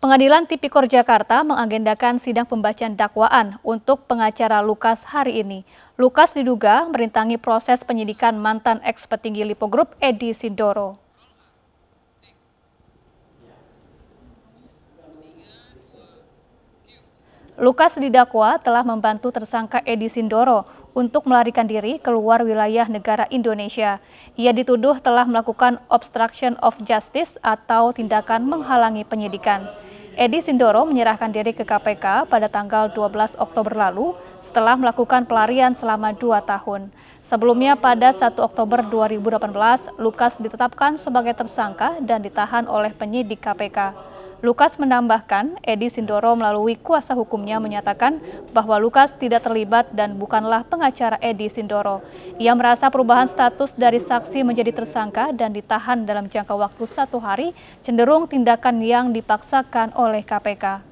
Pengadilan Tipikor Jakarta mengagendakan sidang pembacaan dakwaan untuk pengacara Lukas hari ini. Lukas diduga merintangi proses penyidikan mantan eks petinggi Lipo Group Edi Sindoro. Lukas didakwa telah membantu tersangka Edi Sindoro untuk melarikan diri keluar wilayah negara Indonesia. Ia dituduh telah melakukan obstruction of justice atau tindakan menghalangi penyidikan. Edi Sindoro menyerahkan diri ke KPK pada tanggal 12 Oktober lalu setelah melakukan pelarian selama dua tahun. Sebelumnya pada 1 Oktober 2018, Lukas ditetapkan sebagai tersangka dan ditahan oleh penyidik KPK. Lukas menambahkan, Edi Sindoro melalui kuasa hukumnya menyatakan bahwa Lukas tidak terlibat dan bukanlah pengacara Edi Sindoro. Ia merasa perubahan status dari saksi menjadi tersangka dan ditahan dalam jangka waktu satu hari cenderung tindakan yang dipaksakan oleh KPK.